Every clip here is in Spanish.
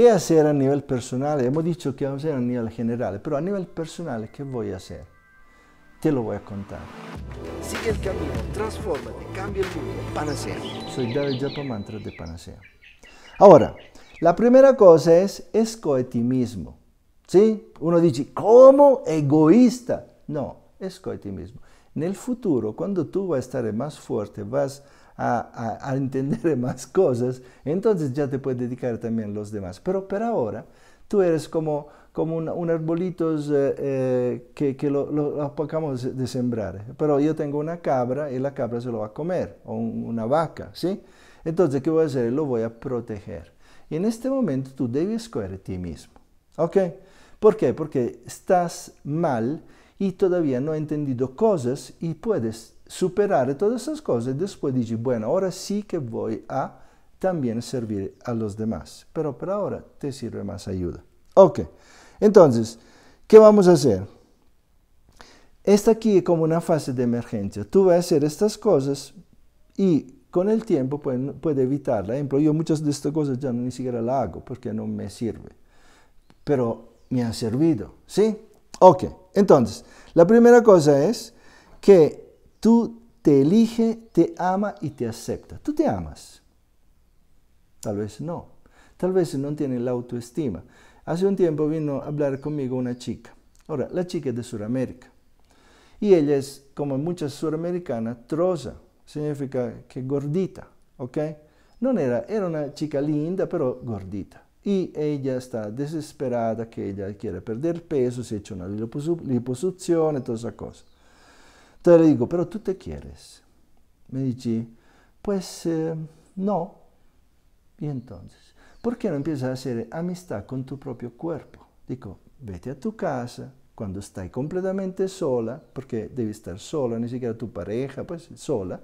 qué hacer a nivel personal. Hemos dicho que vamos a hacer a nivel general, pero a nivel personal, ¿qué voy a hacer? Te lo voy a contar. Sigue el camino, transfórmate, cambia el mundo, panacea. Soy David Japa Mantra de Panacea. Ahora, la primera cosa es escoetimismo. ¿Sí? Uno dice, ¿cómo egoísta? No, ti mismo. En el futuro, cuando tú vas a estar más fuerte, vas a, entender más cosas, entonces ya te puedes dedicar también a los demás. Pero por ahora, tú eres como, como un, arbolito eh, eh, que, lo, acabamos de sembrar. Pero yo tengo una cabra y la cabra se lo va a comer, o una vaca, ¿sí? Entonces, ¿qué voy a hacer? Lo voy a proteger. Y en este momento tú debes escoger a ti mismo, ¿ok? ¿Por qué? Porque estás mal y todavía no he entendido cosas y puedes superar todas esas cosas y después dices, bueno, ahora sí que voy a también servir a los demás, pero para ahora te sirve más ayuda. Ok, entonces, ¿qué vamos a hacer? Esta aquí es como una fase de emergencia. Tú vas a hacer estas cosas y con el tiempo puedes puede evitarla. Por ejemplo, yo muchas de estas cosas ya ni siquiera la hago porque no me sirve. Pero me han servido, ¿sí? Ok. Entonces, la primera cosa es que tú te elige, te ama y te acepta. Tú te amas. Tal vez no. Tal vez no tiene la autoestima. Hace un tiempo vino a hablar conmigo una chica. Ahora, la chica es de Sudamérica. Y ella es, como muchas suramericanas, troza. Significa que gordita, ¿ok? No era, era una chica linda, pero gordita y ella está desesperada que ella quiere perder peso, se ha hecho una liposucción toda esa cosa. Entonces le digo, pero tú te quieres. Me dice, pues eh, no. Y entonces, ¿por qué no empiezas a hacer amistad con tu propio cuerpo? Digo, vete a tu casa cuando estás completamente sola, porque debes estar sola, ni siquiera tu pareja, pues sola,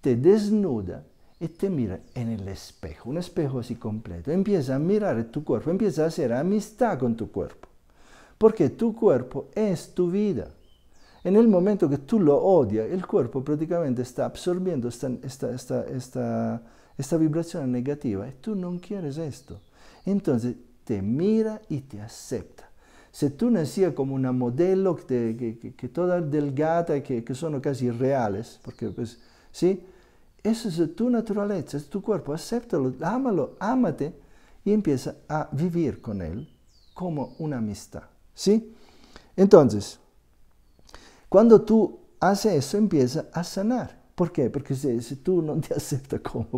te desnuda y te este mira en el espejo, un espejo así completo. Empieza a mirar tu cuerpo, empieza a hacer amistad con tu cuerpo. Porque tu cuerpo es tu vida. En el momento que tú lo odias, el cuerpo prácticamente está absorbiendo esta, esta, vibración negativa y tú no quieres esto. Entonces te mira y te acepta. Si tú nacías como una modelo que, que, que, toda delgada, que, que son casi reales, porque pues, ¿sí? Eso es tu naturaleza, es tu cuerpo. Acéptalo, ámalo, ámate y empieza a vivir con él como una amistad. ¿Sí? Entonces, cuando tú haces eso, empieza a sanar. ¿Por qué? Porque si, tú no te aceptas, ¿cómo?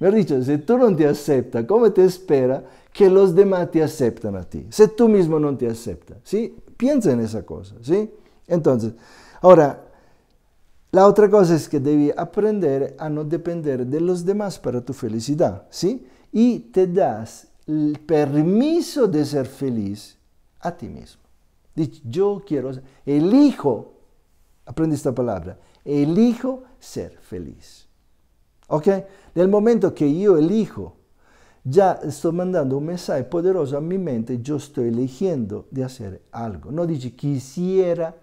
Me ha dicho, si tú no te aceptas, ¿cómo te espera que los demás te aceptan a ti? Si tú mismo no te aceptas, ¿sí? Piensa en esa cosa, ¿sí? Entonces, ahora, la otra cosa es que debes aprender a no depender de los demás para tu felicidad, ¿sí? Y te das el permiso de ser feliz a ti mismo. Yo quiero, elijo, aprende esta palabra, elijo ser feliz. ¿Ok? Del momento que yo elijo, ya estoy mandando un mensaje poderoso a mi mente, yo estoy eligiendo de hacer algo. No dice quisiera,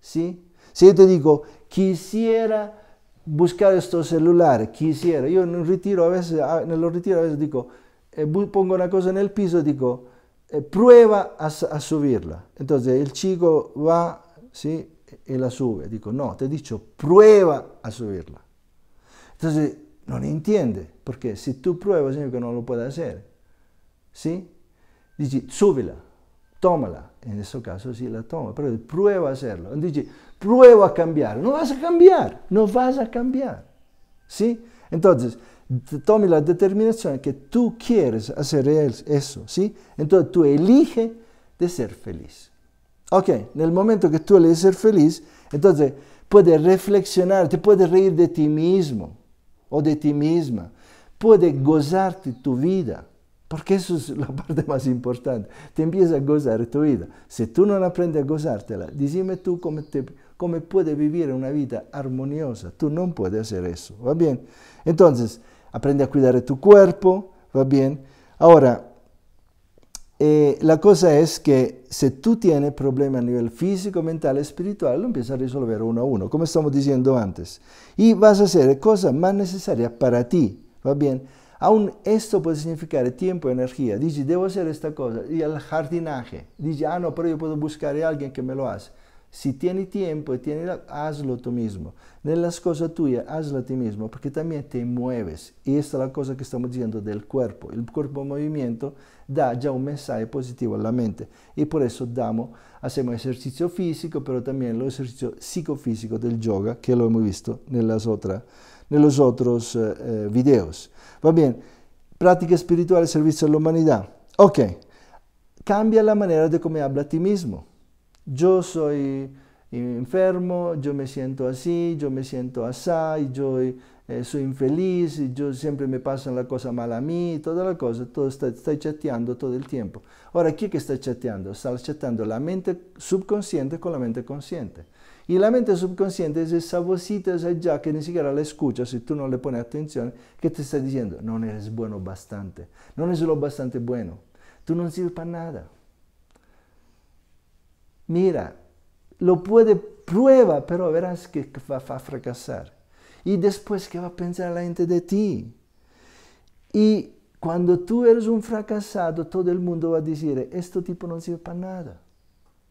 ¿sí? Si yo te digo, quisiera buscar estos celulares, quisiera, yo en un retiro a veces, ah, en los retiros a veces digo, eh, pongo una cosa en el piso digo, eh, prueba a, subirla. Entonces el chico va, ¿sí? la sube. Digo, no, te he dicho, prueba a subirla. Entonces, no entiende, porque si tú pruebas, significa que no lo puedes hacer. ¿Sí? Dici, súbela tómala. En ese caso sí la toma, pero prueba a hacerlo. Dice, prueba a cambiar. No vas a cambiar, no vas a cambiar. ¿Sí? Entonces, tome la determinación que tú quieres hacer eso, ¿sí? Entonces tú elige de ser feliz. Ok, en el momento que tú eliges ser feliz, entonces puedes reflexionar, te puedes reír de ti mismo o de ti misma, puedes gozarte tu vida, porque eso es la parte más importante. Te empiezas a gozar tu vida. Si tú no aprendes a gozártela, dime tú cómo, te, cómo puedes vivir una vida armoniosa. Tú no puedes hacer eso. ¿Va bien? Entonces, aprende a cuidar de tu cuerpo. ¿Va bien? Ahora, eh, la cosa es que si tú tienes problemas a nivel físico, mental, espiritual, lo empiezas a resolver uno a uno, como estamos diciendo antes. Y vas a hacer cosas más necesarias para ti, ¿va bien? Aún esto puede significar tiempo, energía. Dice, debo hacer esta cosa. Y el jardinaje. Dice, ah, no, pero yo puedo buscar a alguien que me lo hace. Si tiene tiempo y tiene, hazlo tú mismo. En las cosas tuyas, hazlo a ti mismo, porque también te mueves. Y esta es la cosa que estamos diciendo del cuerpo. El cuerpo en movimiento da ya un mensaje positivo a la mente. Y por eso damos, hacemos ejercicio físico, pero también el ejercicio psicofísico del yoga, que lo hemos visto en las otras en los otros eh, eh, videos. Va bien, práctica espiritual, servicio a la humanidad. Ok, cambia la manera de cómo habla a ti mismo. Yo soy enfermo, yo me siento así, yo me siento así, yo eh, soy infeliz, yo siempre me pasan la cosa mal a mí, toda la cosa, todo está, chateando todo el tiempo. Ahora, ¿qué que está chateando? Está chateando la mente subconsciente con la mente consciente. Y la mente subconsciente es esa vocita esa que ni siquiera la escucha si tú no le pones atención, que te está diciendo, no eres bueno bastante, no eres lo bastante bueno, tú no sirves para nada. Mira, lo puede prueba, pero verás que va, a fracasar. Y después, ¿qué va a pensar la gente de ti? Y cuando tú eres un fracasado, todo el mundo va a decir, este tipo no sirve para nada.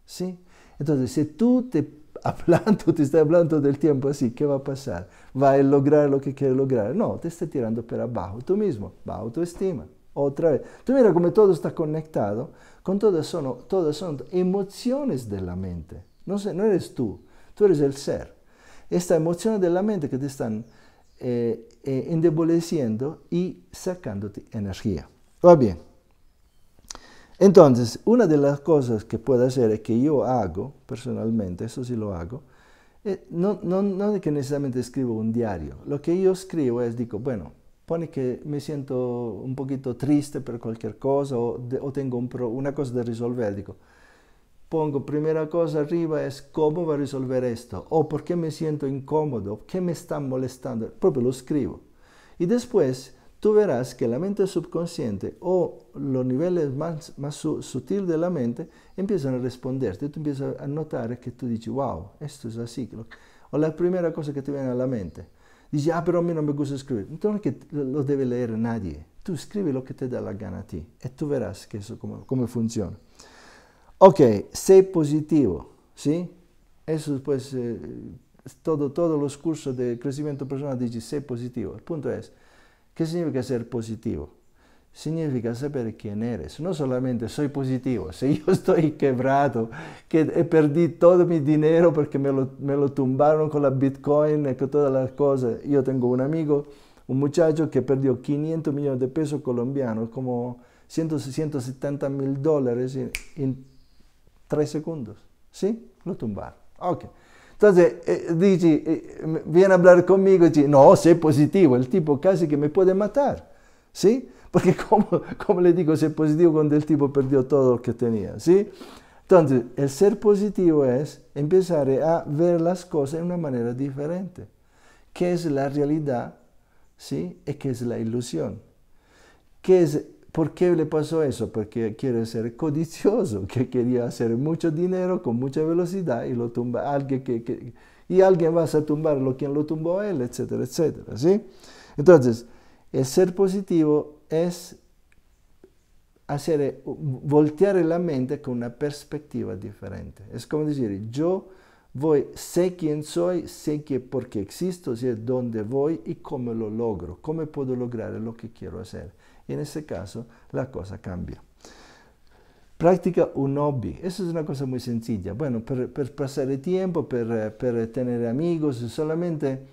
¿Sí? Entonces, si tú te hablando, te está hablando del tiempo así, ¿qué va a pasar? ¿Va a lograr lo que quiere lograr? No, te está tirando para abajo tú mismo, tu autoestima, otra vez. Tú mira cómo todo está conectado, con todas son, todas son emociones de la mente. No, sé, no eres tú, tú eres el ser. Estas emociones de la mente que te están eh, eh endeboleciendo y sacándote energía. Va bien. Entonces, una de las cosas que puedo hacer es que yo hago, personalmente, eso sí lo hago, eh, no, no, es que necesariamente escribo un diario. Lo que yo escribo es, digo, bueno, pone que me siento un poquito triste por cualquier cosa o, tengo una cosa de resolver, digo, pongo primera cosa arriba es cómo va a resolver esto o por qué me siento incómodo, qué me está molestando, propio lo escribo. Y después tú verás que la mente subconsciente o los niveles más, más sutiles de la mente empiezan a responderte. Tú empiezas a notar que tú dices, wow, esto es así. O la primera cosa que te viene a la mente. Dice, ah, pero a mí no me gusta escribir. Entonces no lo debe leer nadie. Tú escribe lo que te da la gana a ti y tú verás que eso cómo, cómo funciona. Ok, sé positivo, ¿sí? Eso pues eh, todo, todos los cursos de crecimiento personal dicen sé positivo. El punto es, ¿Qué significa ser positivo? Significa saber quién eres. No solamente soy positivo, si yo estoy quebrado, que perdí todo mi dinero porque me lo, me tumbaron con la Bitcoin, eh, con todas las cosas. Yo tengo un amigo, un muchacho que perdió 500 millones de pesos colombianos, como 170 mil dólares en, en, tres segundos. ¿Sí? Lo tumbaron. Ok. Entonces, eh, dice, eh, viene a hablar conmigo y dice, no, sé positivo, el tipo casi que me puede matar, ¿sí? Porque como, como le digo, sé positivo cuando el tipo perdió todo lo que tenía, ¿sí? Entonces, el ser positivo es empezar a ver las cosas de una manera diferente. ¿Qué es la realidad? ¿Sí? ¿Y qué es la ilusión? ¿Qué es ¿Por qué le pasó eso? Porque quiere ser codicioso, que quería hacer mucho dinero con mucha velocidad y lo tumba alguien que, y alguien va a tumbarlo quien lo tumbó él, etcétera, etcétera, ¿sí? Entonces, el ser positivo es hacer voltear la mente con una perspectiva diferente. Es como decir, yo voy, sé quién soy, sé que por qué existo, sé dónde voy y cómo lo logro, cómo puedo lograr lo que quiero hacer en ese caso la cosa cambia. práctica un hobby. Eso es una cosa muy sencilla. Bueno, para pasar el tiempo, para tener amigos, solamente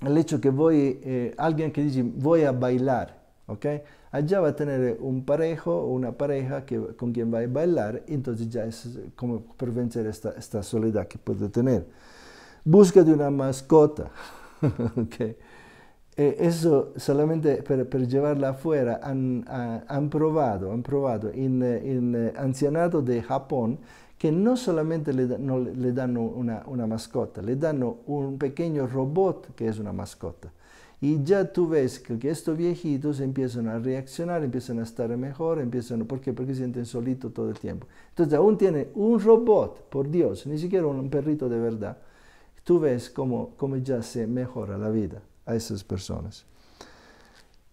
el hecho que voy, eh, alguien que dice voy a bailar, ¿ok? Allá va a tener un parejo o una pareja que, con quien va a bailar, entonces ya es como para vencer esta, esta soledad que puede tener. Busca de una mascota, ¿ok? Eh, eso solamente para llevarla afuera han, probado, han probado en, el eh, eh, ancianato de Japón que no solamente le, dan una, mascota, le dan un pequeño robot que es una mascota. Y ya tú ves que, estos viejitos empiezan a reaccionar, empiezan a estar mejor, empiezan, ¿por qué? Porque se sienten solitos todo el tiempo. Entonces aún tiene un robot, por Dios, ni siquiera un perrito de verdad. Tú ves cómo, cómo ya se mejora la vida a esas personas.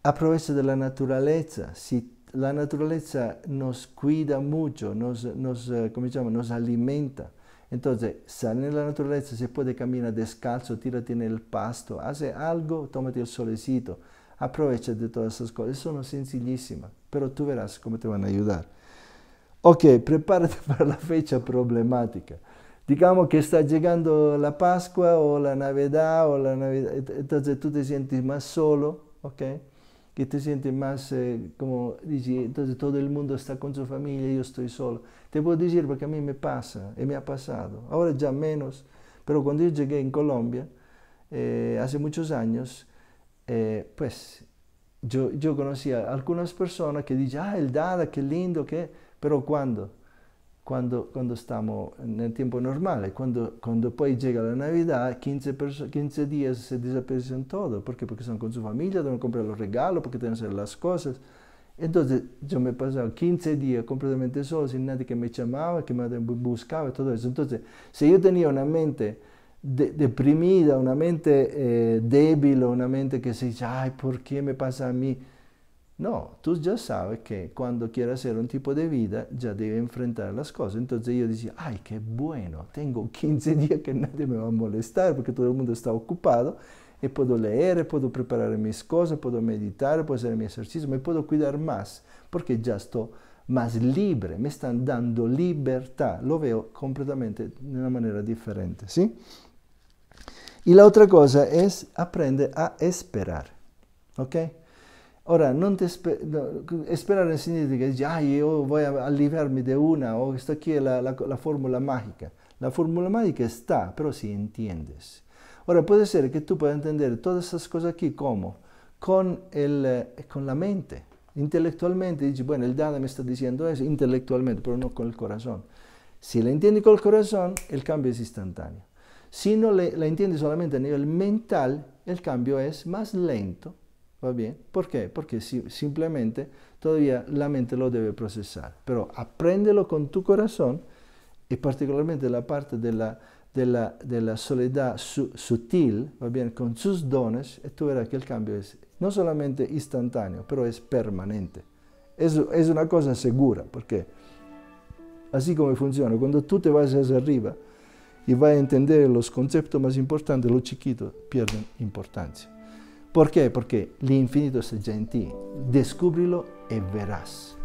Aprovecha de la naturaleza. Si la naturaleza nos cuida mucho, nos, nos, eh, nos alimenta. Entonces, sale en la naturaleza, se puede caminar descalzo, tírate en el pasto, hace algo, tómate el solecito, aprovecha de todas esas cosas. Son sencillísimas, pero tú verás cómo te van a ayudar. Ok, prepárate para la fecha problemática digamos que está llegando la Pascua o la Navidad, o la Navidad, entonces tú te sientes más solo, ¿ok? Que te sientes más eh, como, entonces todo el mundo está con su familia y yo estoy solo. Te puedo decir porque a mí me pasa, y eh, me ha pasado, ahora ya menos, pero cuando yo llegué en Colombia, eh, hace muchos años, pues yo, yo conocía a algunas personas que dicen, ah, el Dada, qué lindo, qué, pero ¿cuándo? quando, cuando estamos en el tiempo normal. Cuando, poi llega la Navità, 15, 15 días se desaparecen todo. perché? qué? Porque con su familia, tienen que comprar los regalos, porque tienen que hacer las cosas. Entonces yo me pasaba 15 giorni completamente solo, sin nadie que me llamaba, que me buscaba, tutto questo. Quindi se io avevo una mente de, deprimida, una mente eh, débil, una mente che se dice, ay, perché mi me a me? No, tu già sai che quando quieras hacer un tipo di vita già devi enfrentar las cosas. Entonces io decía, ay, che buono, tengo 15 giorni che nadie me va a molestar porque todo el mundo está ocupado y posso leer, puedo preparar cose, posso meditare, posso fare il mio ejercicio, me posso cuidar più perché già sto più libero, me stanno dando libertà. Lo vedo completamente de una maniera diferente, sì? E la otra cosa è aprender a esperar, ¿ok? Ahora, no te no, esperar significa que ya yo voy a aliviarme de una o está aquí la, la, fórmula mágica. La fórmula mágica está, pero si entiendes. Ahora, puede ser que tú puedas entender todas esas cosas aquí como con, el, eh, con la mente, intelectualmente. dices bueno, el dada me está diciendo eso intelectualmente, pero no con el corazón. Si la entiendes con el corazón, el cambio es instantáneo. Si no la entiendes solamente a nivel mental, el cambio es más lento ¿Va bien? ¿Por qué? Porque simplemente todavía la mente lo debe procesar. Pero apréndelo con tu corazón y particularmente la parte de la, soledad sutil, ¿va bien? Con sus dones, y tú verás que el cambio es no solamente instantáneo, pero es permanente. Es, es una cosa segura, porque así como funciona, cuando tú te vas hacia arriba y vas a entender los conceptos más importantes, los chiquitos pierden importancia. Porque el infinito está en ti. Descúbrilo y verás.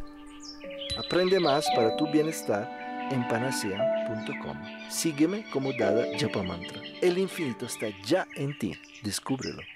Aprende más para tu bienestar en panacea.com. Sígueme como Dada Japamantra. El infinito está ya en ti. Descúbrelo.